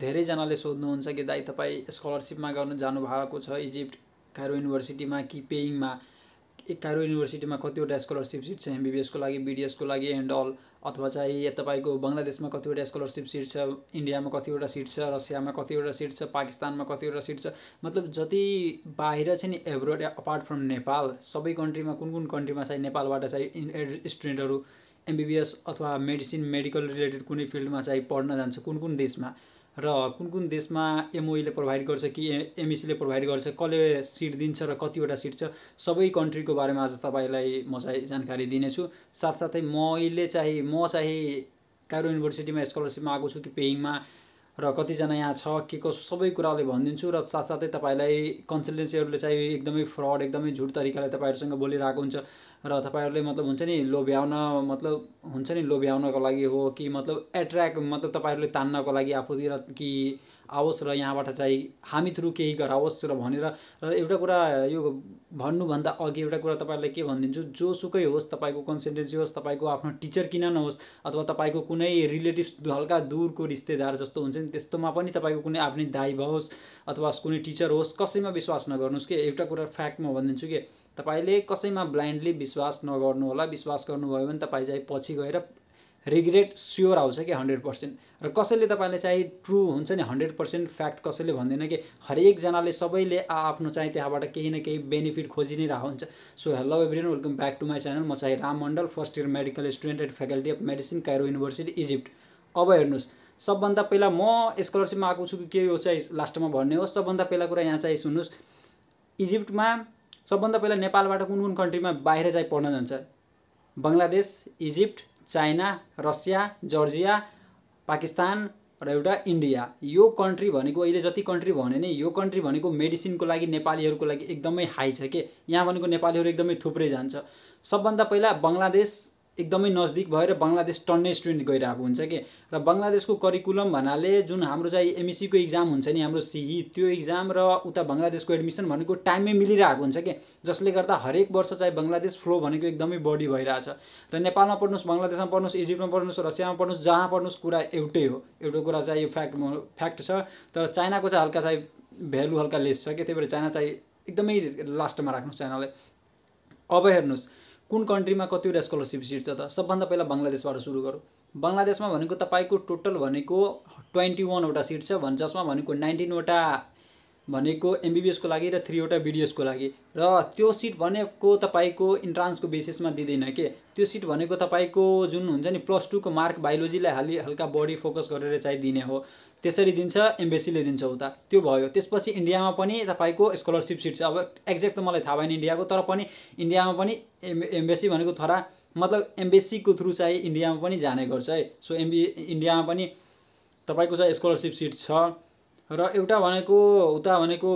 धेरैजनाले सोध्नुहुन्छ कि दाइ तपाईँ स्कलरसिपमा गर्नु जानुभएको छ इजिप्ट कारो युनिभर्सिटीमा कि पेइङमा कारो युनिभर्सिटीमा कतिवटा स्कलरसिप सिट छ एमबिबिएसको लागि बिडिएसको लागि एन्ड अल अथवा चाहिँ तपाईँको बङ्गलादेशमा कतिवटा स्कलरसिप सिट छ इन्डियामा कतिवटा सिट छ रसियामा कतिवटा सिट छ पाकिस्तानमा कतिवटा सिट छ मतलब जति बाहिर छ नि एब्रोड अपार्ट फ्रम नेपाल सबै कन्ट्रीमा कुन कुन कन्ट्रीमा चाहिँ नेपालबाट चाहिँ स्टुडेन्टहरू एमबिबिएस अथवा मेडिसिन मेडिकल रिलेटेड कुनै फिल्डमा चाहिँ पढ्न जान्छ कुन कुन देशमा र कुन कुन देशमा एमओईले e प्रोभाइड गर्छ कि एमएसीले e प्रोभाइड गर्छ कसले सिट दिन्छ र कतिवटा सिट छ सबै कन्ट्रीको बारेमा आज तपाईँलाई म चाहिँ जानकारी दिनेछु साथसाथै मैले चाहिँ म चाहिँ कारो युनिभर्सिटीमा स्कलरसिपमा आएको छु कि पेइङमा र कतिजना यहाँ छ के कसो सबै कुराले भनिदिन्छु र साथसाथै तपाईँलाई कन्सल्टेन्सीहरूले चाहिँ एकदमै फ्रड एकदमै झुट तरिकाले तपाईँहरूसँग बोलिरहेको हुन्छ र तपाईँहरूले मतलब हुन्छ नि लोभ्याउन मतलब हुन्छ नि लोभ्याउनको लागि हो कि मतलब एट्र्याक्ट मतलब तपाईँहरूले तान्नको लागि आफूतिर कि आओस् र यहाँबाट चाहिँ हामी थ्रु केही गराओस् र भनेर र एउटा कुरा यो भन्नुभन्दा अघि एउटा कुरा तपाईँलाई के भनिदिन्छु जोसुकै होस् तपाईँको कन्सल्टेन्सी होस् तपाईँको आफ्नो टिचर किन नहोस् अथवा तपाईँको कुनै रिलेटिभ्स हल्का दूरको रिश्तेदार जस्तो हुन्छ नि त्यस्तोमा पनि तपाईँको कुनै आफ्नै दाइ होस् अथवा कुनै टिचर होस् कसैमा विश्वास नगर्नुहोस् कि एउटा कुरा फ्याक्ट म भनिदिन्छु कि तपाईँले कसैमा ब्लाइन्डली विश्वास नगर्नु होला विश्वास गर्नुभयो भने तपाईँ चाहिँ पछि गएर रिग्रेट स्योर आउँछ कि हन्ड्रेड पर्सेन्ट र कसैले तपाईँलाई चाहिँ ट्रु हुन्छ नि हन्ड्रेड पर्सेन्ट फ्याक्ट कसैले भन्दैन कि हरेकजनाले सबैले आ आफ्नो चाहिँ त्यहाँबाट केही न केही बेनिफिट खोजि नै रहेको हुन्छ so hello everyone welcome back to my channel म चाहिँ Ram Mandal first year medical student at faculty of medicine Cairo university Egypt अब हेर्नुहोस् सबभन्दा पहिला म स्कलरसिपमा आएको छु कि के हो चाहिँ लास्टमा भन्ने हो सबभन्दा पहिला कुरा यहाँ चाहिँ सुन्नुहोस् इजिप्टमा सबभन्दा पहिला नेपालबाट कुन कुन कन्ट्रीमा बाहिर चाहिँ पढ्न जान्छ Bangladesh Egypt China Russia Georgia Pakistan र एउटा इन्डिया यो कन्ट्री भनेको अहिले जति कन्ट्री भने नि यो कन्ट्री भनेको मेडिसिनको लागि नेपालीहरूको लागि एकदमै हाई छ के यहाँ भनेको नेपालीहरू एकदमै थुप्रै जान्छ सबभन्दा पहिला बङ्गलादेश एकदमै नजदिक भएर बङ्गलादेश टन्ने स्टुडेन्ट गइरहेको हुन्छ कि र बङ्गलादेशको करिकुलम भन्नाले जुन हाम्रो चाहिँ एमएससीको e इक्जाम हुन्छ नि हाम्रो सिई e, त्यो इक्जाम र उता बङ्गलादेशको एडमिसन भनेको टाइममै मिलिरहेको हुन्छ कि जसले गर्दा हरेक वर्ष चाहिँ बङ्गलादेश फ्लो भनेको एकदमै बढी भइरहेछ र नेपालमा पढ्नुहोस् बङ्गलादेशमा पढ्नुहोस् इजिप्टमा पढ्नुहोस् रसियामा पढ्नुहोस् जहाँ पढ्नुहोस् कुरा एउटै हो एउटा कुरा चाहिँ यो फ्याक्ट फ्याक्ट छ तर चाइनाको चाहिँ हल्का चाहिँ भ्यालु हल्का लेस छ कि त्यही भएर चाइना चाहिँ एकदमै लास्टमा राख्नुहोस् चाइनालाई अब हेर्नुहोस् कुन कन्ट्रीमा कतिवटा स्कलरसिप सिट छ त सबभन्दा पहिला बङ्गलादेशबाट सुरु गरौँ बङ्गलादेशमा भनेको तपाईँको टोटल भनेको ट्वेन्टी वानवटा सिट छ भने जसमा भनेको नाइन्टिनवटा भनेको एमबिबिएसको लागि र थ्रीवटा बिडिएसको लागि र त्यो सिट भनेको तपाईँको इन्ट्रान्सको बेसिसमा दिँदैन के त्यो सिट भनेको तपाईँको जुन हुन्छ नि प्लस टूको मार्क बायोलोजीलाई हालि हल्का बढी फोकस गरेर चाहिँ दिने हो त्यसरी दिन्छ एम्बेसीले दिन्छ उता त्यो भयो त्यसपछि इन्डियामा पनि तपाईँको स्कलरसिप सिट छ अब एक्ज्याक्ट त मलाई थाहा भएन इन्डियाको तर पनि इन्डियामा पनि एम एम्बेसी भनेको थोरा मतलब एम्बेसीको थ्रु चाहिँ इन्डियामा पनि जाने गर्छ है सो एमबी इन्डियामा पनि तपाईँको चाहिँ स्कलरसिप सिट छ र एउटा भनेको उता भनेको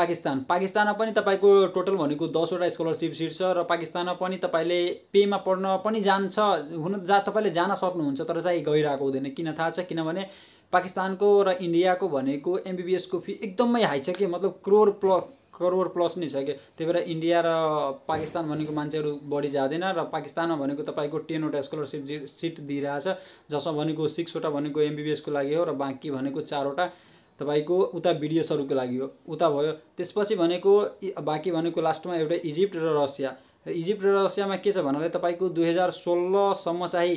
पाकिस्तान पाकिस्तानमा पनि तपाईँको टोटल भनेको दसवटा स्कलरसिप सिट छ र पाकिस्तानमा पनि तपाईँले पेमा पढ्न पनि जान्छ हुन जा तपाईँले जान सक्नुहुन्छ तर चाहिँ गइरहेको हुँदैन किन थाहा छ किनभने पाकिस्तानको र इन्डियाको भनेको एमबिबिएसको फी एकदमै हाई छ कि मतलब करोड प्ल करोड प्लस नै छ क्या त्यही भएर इन्डिया र पाकिस्तान भनेको मान्छेहरू बढी जाँदैन र पाकिस्तानमा भनेको तपाईँको टेनवटा स्कलरसिप जि सिट दिइरहेछ जसमा भनेको सिक्सवटा भनेको एमबिबिएसको लागि हो र बाँकी भनेको चारवटा तपाईँको उता बिडिएसहरूको लागि हो उता भयो त्यसपछि भनेको बाँकी भनेको लास्टमा एउटा इजिप्ट र रसिया इजिप्ट र रसियामा के छ भन्नाले तपाईँको दुई हजार सोह्रसम्म चाहिँ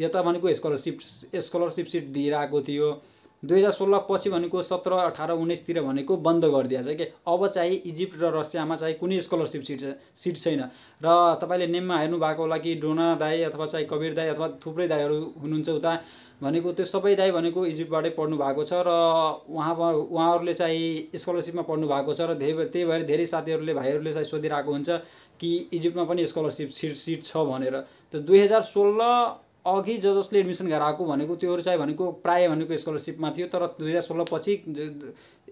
यता भनेको स्कलरसिप स्कलरसिप सिट दिइरहेको थियो दुई हजार सोह्र पछि भनेको सत्र अठार उन्नाइसतिर भनेको बन्द गरिदिएको छ कि अब चाहिँ इजिप्ट र रसियामा चाहिँ कुनै स्कलरसिप सिट सिट छैन र तपाईँले नेममा हेर्नु भएको होला कि डोना दाई अथवा चाहे कबीर दाई अथवा थुप्रै दाईहरू हुनुहुन्छ उता भनेको त्यो सबै दाई भनेको इजिप्टबाटै पढ्नु भएको छ र उहाँ उहाँहरूले चाहिँ स्कलरसिपमा पढ्नु भएको छ र धेरै त्यही भएर धेरै साथीहरूले भाइहरूले चाहिँ सोधिरहेको हुन्छ कि इजिप्टमा पनि स्कलरसिप सिट सिट छ भनेर त दुई हजार सोह्र अघि ज जसले एडमिसन गरेर आएको भनेको त्योहरू चाहिँ भनेको प्रायः भनेको स्कलरसिपमा थियो तर दुई हजार सोह्र पछि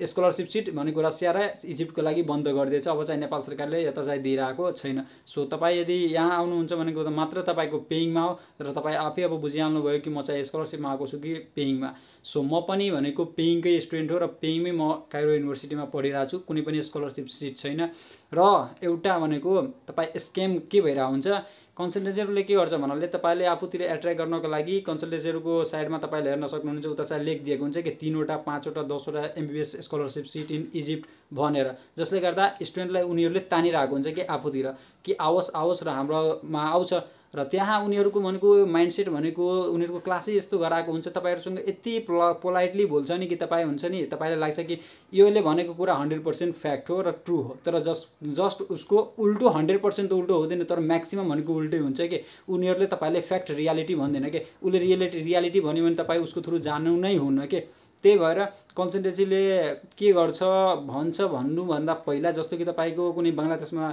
स्कलरसिप सिट भनेको रसिया र इजिप्टको लागि बन्द गरिदिएछ अब चाहिँ नेपाल सरकारले यता चाहिँ दिइरहेको छैन सो तपाईँ यदि यहाँ आउनुहुन्छ भनेको त मात्र तपाईँको पेइङमा हो र तपाईँ आफै अब बुझिहाल्नुभयो कि म चाहिँ स्कलरसिपमा आएको छु कि पेइङमा सो म पनि भनेको पेइङकै स्टुडेन्ट हो र पेइङमै म काइरो युनिभर्सिटीमा पढिरहेको छु कुनै पनि स्कलरसिप सिट छैन र एउटा भनेको तपाईँ स्क्याम के भइरहेको हुन्छ कन्सल्टेन्टहरूले के गर्छ भन्नाले तपाईँले आफूतिर एट्र्याक्ट गर्नको लागि कन्सल्टेन्टहरूको साइडमा तपाईँले हेर्न सक्नुहुन्छ उता चाहिँ लेख दिएको हुन्छ कि तिनवटा पाँचवटा दसवटा MBBS scholarship seat in Egypt भनेर जसले गर्दा स्टुडेन्टलाई उनीहरूले तानिरहेको हुन्छ कि आफूतिर कि आओस् आओस् र हाम्रोमा आउँछ र त्यहाँ उनीहरूको भनेको माइन्डसेट भनेको उनीहरूको क्लासै यस्तो गराएको हुन्छ तपाईँहरूसँग यति पोला पोलाइटली बोल्छ नि कि तपाईँ हुन्छ नि तपाईँलाई लाग्छ कि योले भनेको कुरा हन्ड्रेड पर्सेन्ट फ्याक्ट हो र ट्रु हो तर जस्ट जस्ट उसको उल्टो हन्ड्रेड पर्सेन्ट त उल्टो हुँदैन तर म्याक्सिमम् भनेको उल्टै हुन्छ कि उनीहरूले तपाईँले फ्याक्ट रियालिटी भन्दैन कि उसले रियालिटी रियालिटी भन्यो भने तपाईँ उसको थ्रु जानु नै हुन्न कि त्यही भएर कन्सल्टेन्सीले के गर्छ भन्छ भन्नुभन्दा पहिला जस्तो कि तपाईँको कुनै बङ्गलादेशमा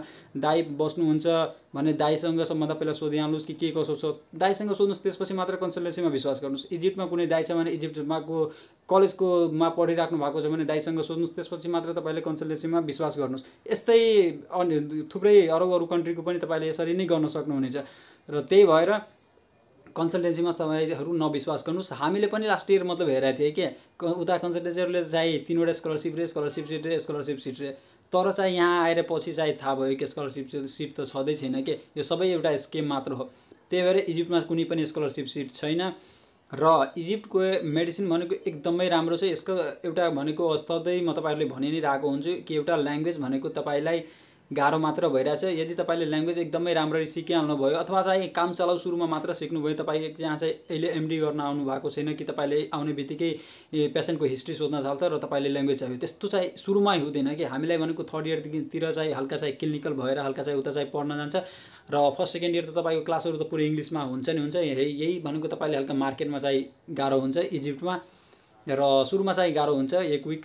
दाई बस्नुहुन्छ भने दाईसँग सम्बन्ध पहिला सोधिहाल्नुहोस् कि के कसो छ दाईसँग सोध्नुहोस् त्यसपछि मात्र कन्सल्टेन्सीमा विश्वास गर्नुहोस् इजिप्टमा कुनै दाई छ भने इजिप्टमा को कलेजकोमा पढिराख्नु भएको छ भने दाईसँग सोध्नुहोस् त्यसपछि मात्र तपाईँले कन्सल्टेन्सीमा विश्वास गर्नुहोस् यस्तै अन्य थुप्रै अरू अरू कन्ट्रीको पनि तपाईँले यसरी नै गर्न सक्नुहुनेछ र त्यही भएर कन्सल्टेन्सीमा तपाईँहरू नविश्वास गर्नुहोस् हामीले पनि लास्ट इयर मतलब हेरेको थिएँ कि उता कन्सल्टेन्सीहरूले चाहिँ तिनवटा स्कलरसिप रे स्कलरसिप सिट रे स्कलरसिप सिट रे तर चाहिँ यहाँ आएर पछि चाहिँ थाहा भयो कि स्कलरसिप सिट त छँदै छैन कि यो सबै एउटा स्किम मात्र हो त्यही भएर इजिप्टमा कुनै पनि स्कलरसिप सिट छैन र इजिप्टको मेडिसिन भनेको एकदमै राम्रो छ यसको एउटा भनेको अस्तै म तपाईँहरूले भनि नै रहेको हुन्छु कि एउटा ल्याङ्ग्वेज भनेको तपाईँलाई गाह्रो मात्र भइरहेछ यदि तपाईँले ल्याङ्ग्वेज एकदमै राम्ररी सिकिहाल्नुभयो अथवा चाहिँ काम चलाउ सुरुमा मात्र सिक्नुभयो तपाईँ जहाँ चाहिँ अहिले एमडी गर्न आउनु भएको छैन कि तपाईँले आउने बित्तिकै पेसेन्टको हिस्ट्री सोध्न थाल्छ र तपाईँले ल्याङ्ग्वेज चाहियो त्यस्तो चाहिँ सुरुमै हुँदैन कि हामीलाई भनेको थर्ड इयरतिर चाहिँ हल्का चाहिँ क्लिनिकल भएर हल्का चाहिँ उता चाहिँ पढ्न जान्छ र फर्स्ट सेकेन्ड इयर त तपाईँको क्लासहरू त पुरै इङ्ग्लिसमा हुन्छ नि हुन्छ यही भनेको तपाईँले हल्का मार्केटमा चाहिँ गाह्रो हुन्छ इजिप्टमा र सुरुमा चाहिँ गाह्रो हुन्छ एक विक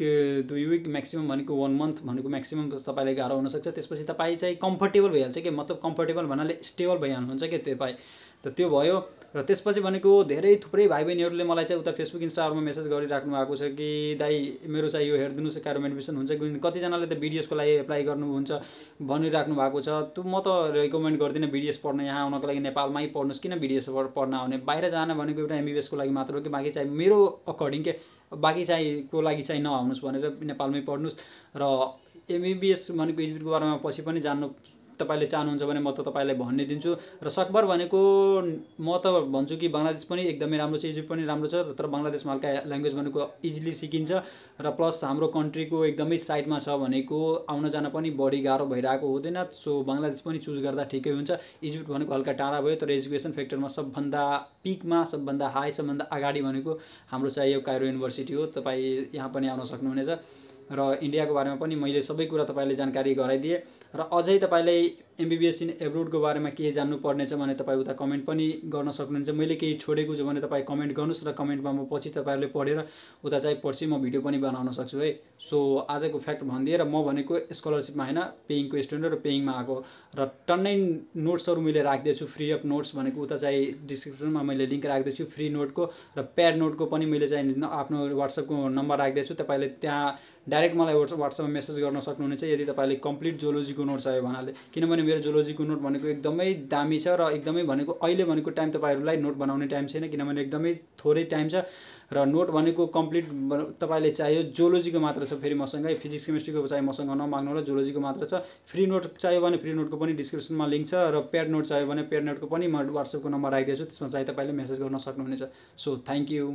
दुई विक म्याक्सिमम् भनेको वान मन्थ भनेको म्याक्सिमम् तपाईँलाई गाह्रो हुनसक्छ त्यसपछि तपाईँ चाहिँ कम्फर्टेबल भइहाल्छ कि मतलब कम्फर्टेबल भन्नाले स्टेबल भइहाल्नुहुन्छ कि तपाईँ त त्यो भयो र त्यसपछि भनेको धेरै थुप्रै भाइ बहिनीहरूले मलाई चाहिँ उता फेसबुक इन्स्टाग्राममा मेसेज गरिराख्नु भएको छ कि दाइ मेरो चाहिँ यो हेरिदिनुहोस् क्यारोम एडमिसन हुन्छ कि कतिजनाले त बिडिएसको लागि एप्लाई गर्नुहुन्छ भनिराख्नु भएको छ त्यो म त रेकमेन्ड गर्दिनँ बिडिएस पढ्न यहाँ आउनको लागि नेपालमै पढ्नुहोस् किन बिडिएस पढ्न आउने बाहिर जान भनेको एउटा एमबिबिएसको लागि मात्र हो कि बाँकी चाहिँ मेरो अकर्डिङ के बाँकी चाहिँ को लागि चाहिँ नआउनुहोस् भनेर नेपालमै पढ्नुहोस् र एमबिबिएस भनेको इजबिटको बारेमा पछि पनि जान्नु तपाईँले चाहनुहुन्छ भने म त तपाईँलाई भन्ने दिन्छु र सकभर भनेको म त भन्छु कि बङ्गलादेश पनि एकदमै राम्रो छ इजिप्ट पनि राम्रो छ तर बङ्गलादेशमा हल्का ल्याङ्ग्वेज भनेको इजिली सिकिन्छ र प्लस हाम्रो कन्ट्रीको एकदमै साइडमा छ भनेको आउन जान पनि बढी गाह्रो भइरहेको हुँदैन सो बङ्गलादेश पनि चुज गर्दा ठिकै हुन्छ इजिप्ट भनेको हल्का टाढा भयो तर एजुकेसन फेक्टरमा सबभन्दा पिकमा सबभन्दा हाई सबभन्दा अगाडि भनेको हाम्रो चाहिँ यो काइरो युनिभर्सिटी हो तपाईँ यहाँ पनि आउन सक्नुहुनेछ र इन्डियाको बारेमा पनि मैले सबै कुरा तपाईँले जानकारी गराइदिएँ र अझै तपाईँलाई एमबिबिएस इन एब्रोडको बारेमा केही जान्नुपर्नेछ भने तपाईँ उता कमेन्ट पनि गर्न सक्नुहुन्छ मैले केही छोडेको छु भने तपाईँ कमेन्ट गर्नुहोस् र कमेन्टमा म पछि तपाईँहरूले पढेर उता चाहिँ पछि म भिडियो पनि बनाउन सक्छु है सो आजको फ्याक्ट भनिदिएँ र म भनेको स्कलरसिपमा होइन पेइङको स्टुडेन्ट र पेइङमा आएको र टन्नै नोट्सहरू मैले राखिदिएछु फ्री अफ नोट्स भनेको उता चाहिँ डिस्क्रिप्सनमा मैले लिङ्क राखिदिएछु फ्री नोटको र प्याड नोटको पनि मैले चाहिँ आफ्नो वाट्सएपको नम्बर राखिदिएछु तपाईँले त्यहाँ डाइरेक्ट मलाई वाट्स वाट्सएपमा मेसेज गर्न सक्नुहुनेछ यदि तपाईँले कम्प्लिट जोलोजीको नोट चाहियो भन्नाले किनभने मेरो जोलोजीको नोट भनेको एकदमै दामी छ र एकदमै भनेको अहिले भनेको टाइम तपाईँहरूलाई नोट बनाउने टाइम छैन किनभने एकदमै थोरै टाइम छ र नोट भनेको कम्प्लिट तपाईँले चाहियो जोलोजीको मात्र छ फेरि मसँग फिजिक्स केमिस्ट्रीको चाहियो मसँग नमाग्नु होला जोलोजीको मात्र छ फ्री नोट चाहियो भने फ्री नोटको पनि डिस्क्रिप्सनमा लिङ्क छ र प्याड नोट चाहियो भने प्याड नोटको पनि म वाट्सएपको नम्बर छु त्यसमा चाहिँ तपाईँले मेसेज गर्न सक्नुहुनेछ सो थ्याङ्क यू